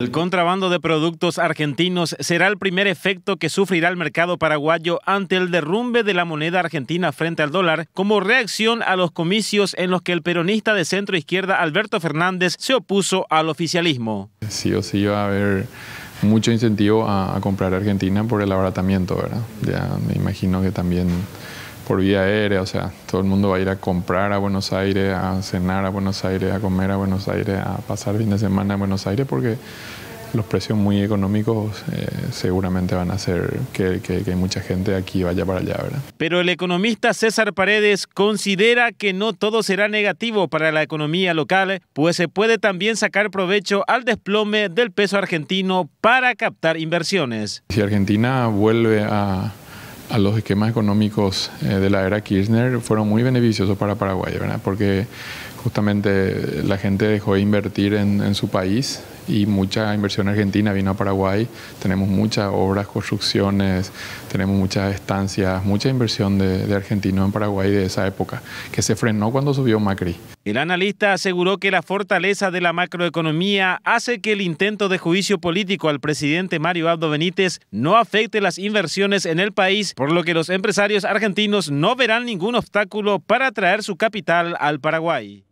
El contrabando de productos argentinos será el primer efecto que sufrirá el mercado paraguayo ante el derrumbe de la moneda argentina frente al dólar, como reacción a los comicios en los que el peronista de centro izquierda Alberto Fernández se opuso al oficialismo. Sí o sí va a haber mucho incentivo a, comprar Argentina por el abaratamiento, ¿verdad? Ya me imagino que también por vía aérea, o sea, todo el mundo va a ir a comprar a Buenos Aires, a cenar a Buenos Aires, a comer a Buenos Aires, a pasar fin de semana a Buenos Aires, porque los precios muy económicos eh, seguramente van a hacer que, que, mucha gente aquí vaya para allá, ¿verdad? Pero el economista César Paredes considera que no todo será negativo para la economía local, pues se puede también sacar provecho al desplome del peso argentino para captar inversiones. Si Argentina vuelve a a los esquemas económicos eh, de la era Kirchner fueron muy beneficiosos para Paraguay, porque justamente la gente dejó de invertir en su país y mucha inversión argentina vino a Paraguay. Tenemos muchas obras, construcciones, tenemos muchas estancias, mucha inversión de, argentinos en Paraguay de esa época, que se frenó cuando subió Macri. El analista aseguró que la fortaleza de la macroeconomía hace que el intento de juicio político al presidente Mario Abdo Benítez no afecte las inversiones en el país, por lo que los empresarios argentinos no verán ningún obstáculo para traer su capital al Paraguay.